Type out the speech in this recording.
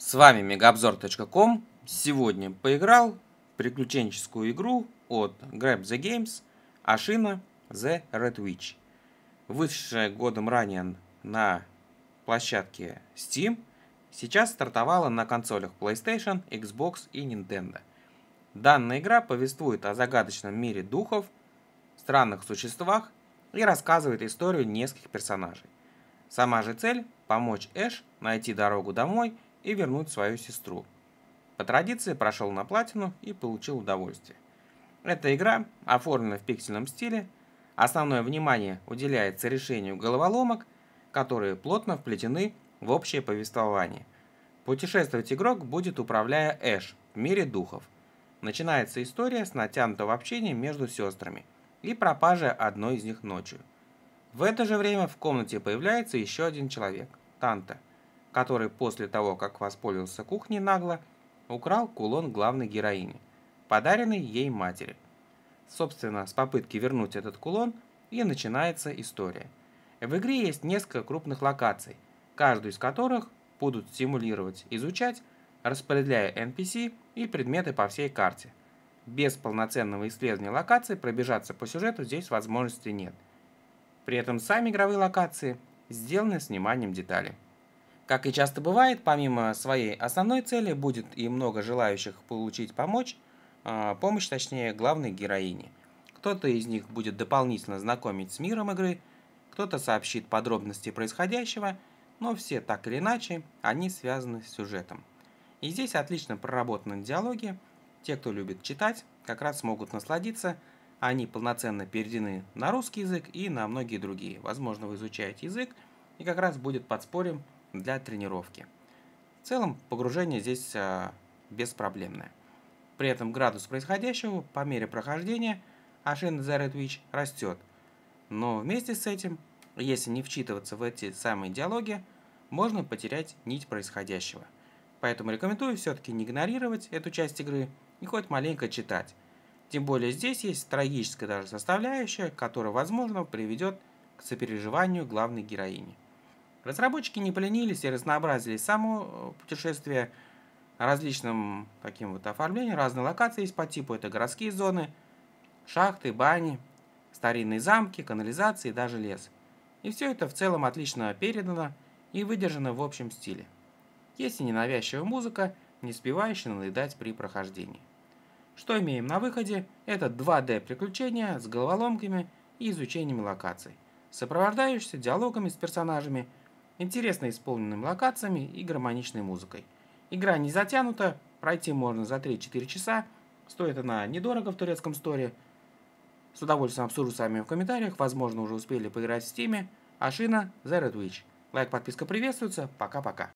С вами мегаобзор.ком. Сегодня поиграл приключенческую игру от Grab the Games Ашина The Red Witch. Вышедшая годом ранее на площадке Steam, сейчас стартовала на консолях PlayStation, Xbox и Nintendo. Данная игра повествует о загадочном мире духов, странных существах и рассказывает историю нескольких персонажей. Сама же цель – помочь Эш найти дорогу домой – и вернуть свою сестру. По традиции прошел на платину и получил удовольствие. Эта игра оформлена в пиксельном стиле, основное внимание уделяется решению головоломок, которые плотно вплетены в общее повествование. Путешествовать игрок будет, управляя Эш в мире духов. Начинается история с натянутого общения между сестрами и пропажи одной из них ночью. В это же время в комнате появляется еще один человек – Танта – который после того, как воспользовался кухней нагло, украл кулон главной героини, подаренный ей матери. Собственно, с попытки вернуть этот кулон и начинается история. В игре есть несколько крупных локаций, каждую из которых будут стимулировать изучать, распределяя NPC и предметы по всей карте. Без полноценного исследования локаций пробежаться по сюжету здесь возможности нет. При этом сами игровые локации сделаны с вниманием деталей. Как и часто бывает, помимо своей основной цели будет и много желающих получить помочь, а, помощь точнее главной героини. Кто-то из них будет дополнительно знакомить с миром игры, кто-то сообщит подробности происходящего, но все так или иначе, они связаны с сюжетом. И здесь отлично проработаны диалоги, те, кто любит читать, как раз смогут насладиться, они полноценно переведены на русский язык и на многие другие. Возможно, вы изучаете язык, и как раз будет подспорьем для тренировки. В целом погружение здесь а, беспроблемное. При этом градус происходящего по мере прохождения Ашина Зарет Witch растет. Но вместе с этим, если не вчитываться в эти самые диалоги, можно потерять нить происходящего. Поэтому рекомендую все-таки не игнорировать эту часть игры и хоть маленько читать. Тем более здесь есть трагическая даже составляющая, которая, возможно, приведет к сопереживанию главной героини. Разработчики не поленились и разнообразили само э, путешествие различным таким вот оформлением. Разные локации есть по типу. Это городские зоны, шахты, бани, старинные замки, канализации и даже лес. И все это в целом отлично передано и выдержано в общем стиле. Есть и ненавязчивая музыка, не спевающая надоедать при прохождении. Что имеем на выходе? Это 2D приключения с головоломками и изучением локаций, сопровождающиеся диалогами с персонажами интересно исполненными локациями и гармоничной музыкой. Игра не затянута, пройти можно за 3-4 часа, стоит она недорого в турецком сторе. С удовольствием обсужу с вами в комментариях, возможно уже успели поиграть в стиме. Ашина, The Red Лайк, подписка приветствуется, пока-пока.